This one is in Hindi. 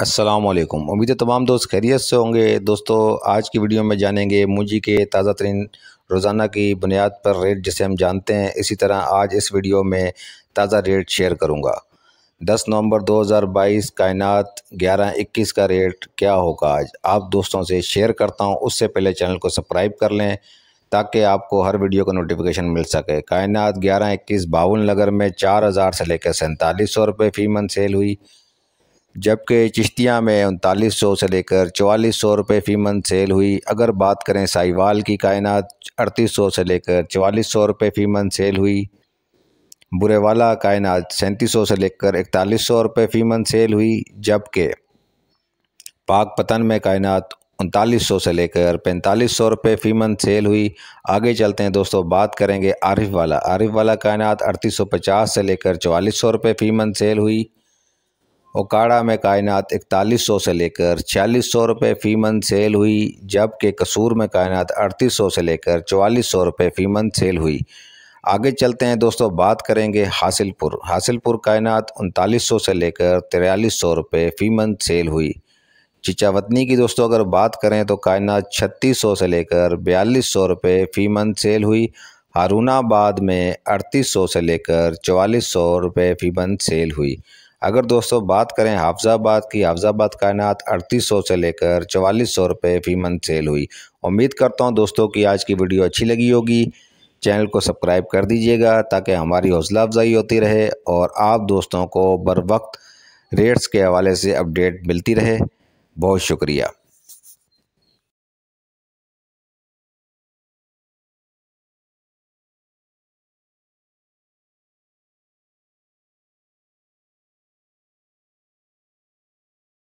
असलकम उम्मीद है तमाम दोस्त खैरियत से होंगे दोस्तों आज की वीडियो में जानेंगे मुंजी के ताज़ा तरीन रोज़ाना की बुनियाद पर रेट जिसे हम जानते हैं इसी तरह आज इस वीडियो में ताज़ा रेट शेयर करूंगा 10 नवंबर 2022 कायनात 1121 का रेट क्या होगा आज आप दोस्तों से शेयर करता हूँ उससे पहले चैनल को सब्सक्राइब कर लें ताकि आपको हर वीडियो का नोटिफिकेशन मिल सके कायनात ग्यारह इक्कीस बावन नगर में चार हज़ार से लेकर सैंतालीस सौ रुपये फ़ी मन सेल हुई जबकि चिश्तियाँ में उनतालीस सौ से लेकर चवालीस सौ रुपये फ़ी मंथ सेल हुई अगर बात करें साहिवाल की कायनात अड़तीस सौ से लेकर चवालीस सौ रुपये फ़ी मंथ सेल हुई बुरेवाला कायनात सैंतीस सौ से लेकर इकतालीस सौ रुपये फ़ी मंथ सेल हुई जबकि पाक पतन में कायनात उनतालीस सौ से लेकर पैंतालीस सौ रुपये फ़ी मंथ सेल हुई आगे चलते हैं दोस्तों बात करेंगे आरिफ वाला आरिफ वाला कायनात अड़तीस सौ पचास से लेकर चवालीस सौ रुपये फ़ी मंथ सेल हुई ओकाड़ा में कायनात इकतालीस सौ से लेकर छियालीस सौ रुपये फ़ी मंथ सेल हुई जबकि कसूर में कायनात अड़तीस सौ से लेकर चवालीस सौ रुपये फ़ी मंथ सेल हुई आगे चलते हैं दोस्तों बात करेंगे हासिलपुर हासिलपुर कायनात उनतालीस सौ से लेकर तिरयालीस सौ रुपये फ़ी मंथ सेल हुई चिचावतनी की दोस्तों अगर बात करें तो कायनात छत्तीस सौ से लेकर बयालीस सौ रुपये फ़ी मंथ सेल हुई हारूनाबाद में अड़तीस सौ से लेकर चवालीस सौ रुपये फ़ी मंथ सेल हुई अगर दोस्तों बात करें हाफजाबाद की हाफजाबाद कायनात अड़तीस सौ से लेकर चवालीस सौ रुपये फी मंथ सेल हुई उम्मीद करता हूँ दोस्तों की आज की वीडियो अच्छी लगी होगी चैनल को सब्सक्राइब कर दीजिएगा ताकि हमारी हौसला अफजाई होती रहे और आप दोस्तों को बर वक्त रेट्स के हवाले से अपडेट मिलती रहे बहुत शुक्रिया